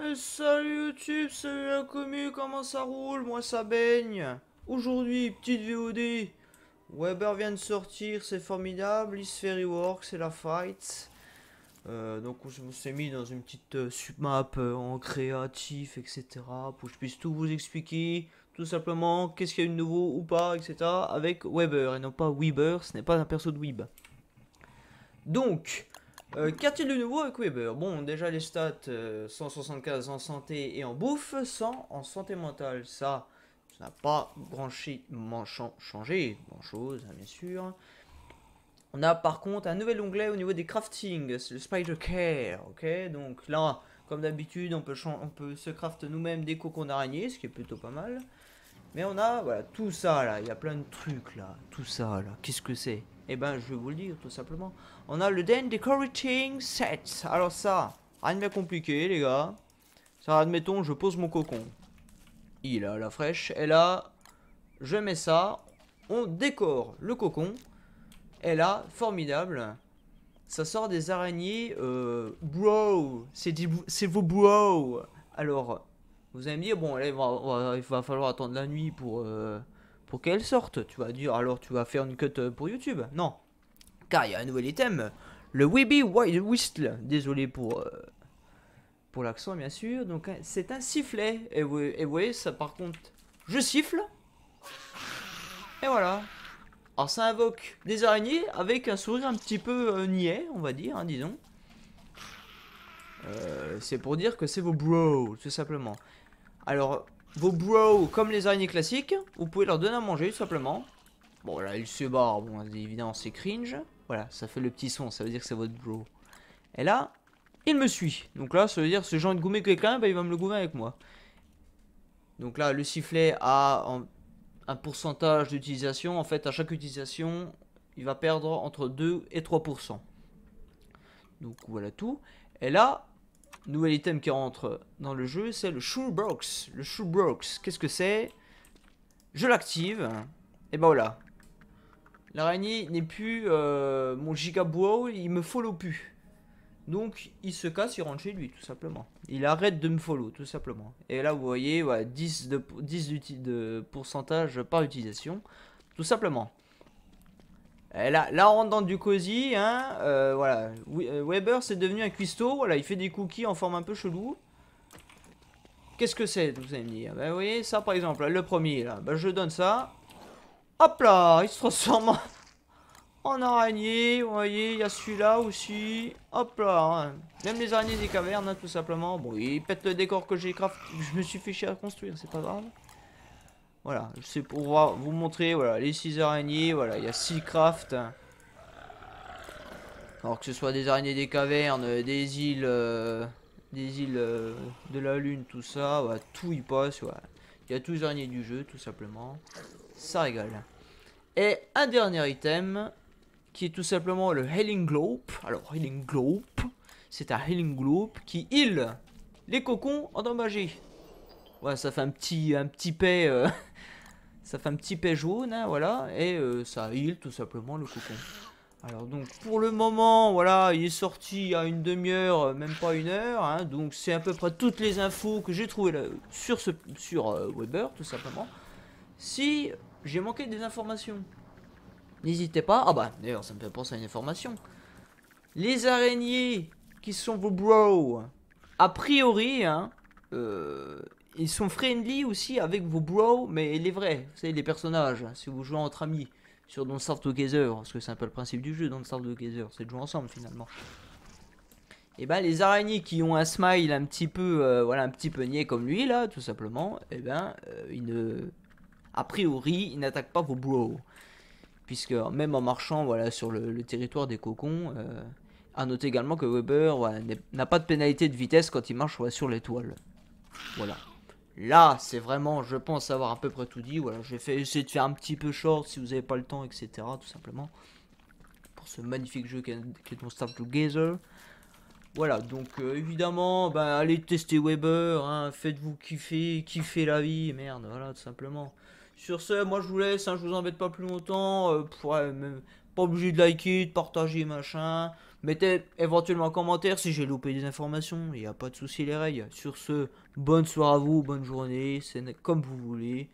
Euh, salut YouTube, salut la commu, comment ça roule Moi ça baigne Aujourd'hui, petite VOD Weber vient de sortir, c'est formidable, il c'est la fight euh, Donc donc me suis mis dans une petite euh, submap en créatif, etc. Pour que je puisse tout vous expliquer, tout simplement, qu'est-ce qu'il y a de nouveau ou pas, etc. Avec Weber, et non pas Weber, ce n'est pas un perso de Weeb. Donc, euh, Qu'a-t-il de nouveau avec Weber Bon, déjà les stats, 175 euh, en santé et en bouffe, 100 en santé mentale. Ça, ça n'a pas branché, changé grand-chose, hein, bien sûr. On a par contre un nouvel onglet au niveau des crafting, le Spider Care, ok Donc là, comme d'habitude, on peut, on peut se craft nous-mêmes des cocons d'araignée, ce qui est plutôt pas mal. Mais on a, voilà, tout ça là, il y a plein de trucs là, tout ça là, qu'est-ce que c'est eh ben, je vais vous le dire, tout simplement. On a le Den Decorating Set. Alors ça, rien de bien compliqué, les gars. Ça, admettons, je pose mon cocon. Il a la fraîche. Et là, je mets ça. On décore le cocon. Et là, formidable. Ça sort des araignées. Euh, bro, c'est vos bro. Alors, vous allez me dire, bon, allez, il va falloir attendre la nuit pour... Euh, pour qu'elle sorte. Tu vas dire alors tu vas faire une cut euh, pour YouTube. Non. Car il y a un nouvel item. Le Weeby Wild Whistle. Désolé pour, euh, pour l'accent bien sûr. Donc hein, c'est un sifflet. Et vous, et vous voyez ça par contre. Je siffle. Et voilà. Alors ça invoque des araignées avec un sourire un petit peu euh, niais, on va dire, hein, disons. c'est pour dire que c'est vos bros, tout simplement. Alors, vos bros, comme les araignées classiques, vous pouvez leur donner à manger, simplement. Bon, là, il se barre. Bon, évidemment, c'est cringe. Voilà, ça fait le petit son, ça veut dire que c'est votre bro. Et là, il me suit. Donc là, ça veut dire que genre genre de de que quelqu'un, bah, il va me le goumer avec moi. Donc là, le sifflet a un pourcentage d'utilisation. En fait, à chaque utilisation, il va perdre entre 2 et 3%. Donc voilà tout. Et là, nouvel item qui rentre dans le jeu, c'est le Shoebox Le Shoebox, qu'est-ce que c'est Je l'active. Et bah voilà. L'araignée n'est plus euh, mon Gigabow, il me follow plus. Donc il se casse, il rentre chez lui tout simplement. Il arrête de me follow tout simplement. Et là vous voyez, 10, 10 de pourcentage par utilisation tout simplement. Eh, là, on rentre dans du cosy, hein, euh, voilà. Euh, Weber, c'est devenu un cuistot, voilà, il fait des cookies en forme un peu chelou. Qu'est-ce que c'est, vous allez me dire ben vous voyez, ça, par exemple, le premier, là, bah, je donne ça. Hop là, il se transforme en, araignée, vous voyez, il y a celui-là aussi. Hop là, hein. même les araignées des cavernes, hein, tout simplement. Bon, il pète le décor que j'ai craft, je me suis fait chier à construire, c'est pas grave. Voilà, c'est pour vous montrer voilà, les 6 araignées. Voilà, il y a 6 crafts. Alors que ce soit des araignées des cavernes, des îles, euh, des îles euh, de la lune, tout ça, tout y passe. Il y a tous les araignées du jeu, tout simplement. Ça régale. Et un dernier item, qui est tout simplement le Healing Globe. Alors, Healing Globe, c'est un Healing Globe qui heal les cocons endommagés. Ouais, ça fait un petit, un petit paix. Euh, ça fait un petit paix jaune, hein, voilà. Et euh, ça heal tout simplement le cocon. Alors donc pour le moment, voilà, il est sorti à une demi-heure, même pas une heure. Hein, donc c'est à peu près toutes les infos que j'ai trouvées là, sur, ce, sur euh, Weber, tout simplement. Si j'ai manqué des informations, n'hésitez pas. Ah bah d'ailleurs ça me fait penser à une information. Les araignées qui sont vos bros, a priori, hein, euh, ils sont friendly aussi avec vos bros, mais les vrais, vous savez, les personnages, hein, si vous jouez entre amis sur Don't Starve Together, parce que c'est un peu le principe du jeu Don't Starve Together, c'est de jouer ensemble finalement. Et eh ben les araignées qui ont un smile un petit peu, euh, voilà, un petit peu niais comme lui là, tout simplement, et eh ben euh, ils a priori, ils n'attaquent pas vos bros, puisque même en marchant, voilà, sur le, territoire des cocons. Euh, à noter également que Weber n'a pas de pénalité de vitesse quand il marche sur l'étoile. Voilà. Là, c'est vraiment, je pense avoir à peu près tout dit. Voilà, j'ai fait essayer de faire un petit peu short si vous n'avez pas le temps, etc. Tout simplement. Pour ce magnifique jeu qui est mon Star Together. Voilà, donc euh, évidemment, bah, allez tester Weber, hein, faites-vous kiffer, kiffez la vie, merde, voilà, tout simplement. Sur ce, moi je vous laisse, hein, je vous embête pas plus longtemps. Euh, pour, pas obligé de liker, de partager, machin. Mettez éventuellement un commentaire si j'ai loupé des informations. Il n'y a pas de souci les règles. Sur ce, bonne soirée à vous, bonne journée, c'est comme vous voulez.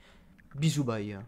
Bisous bye.